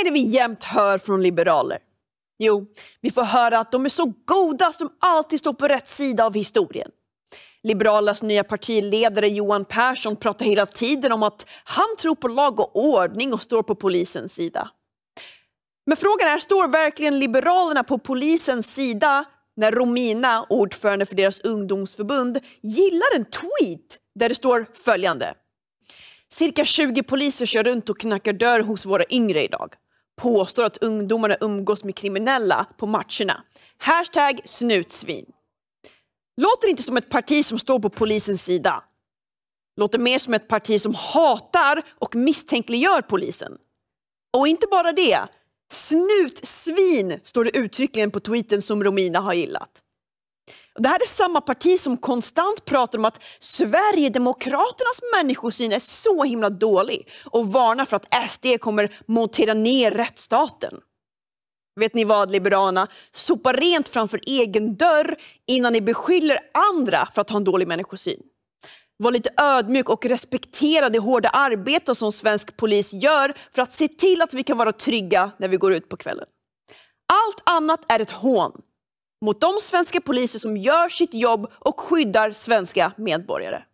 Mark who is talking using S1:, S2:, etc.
S1: är det vi jämt hör från liberaler? Jo, vi får höra att de är så goda som alltid står på rätt sida av historien. Liberalernas nya partiledare Johan Persson pratar hela tiden om att han tror på lag och ordning och står på polisens sida. Men frågan är, står verkligen Liberalerna på polisens sida när Romina, ordförande för deras ungdomsförbund, gillar en tweet där det står följande. Cirka 20 poliser kör runt och knackar dörr hos våra yngre idag påstår att ungdomarna umgås med kriminella på matcherna. Hashtag snutsvin. Låter inte som ett parti som står på polisens sida. Låter mer som ett parti som hatar och misstänkliggör polisen. Och inte bara det. Snutsvin står det uttryckligen på tweeten som Romina har gillat. Det här är samma parti som konstant pratar om att Sverigedemokraternas människosyn är så himla dålig och varnar för att SD kommer montera ner rättsstaten. Vet ni vad Liberalerna? Sopa rent framför egen dörr innan ni beskyller andra för att ha en dålig människosyn. Var lite ödmjuk och respektera det hårda arbete som svensk polis gör för att se till att vi kan vara trygga när vi går ut på kvällen. Allt annat är ett hån mot de svenska poliser som gör sitt jobb och skyddar svenska medborgare.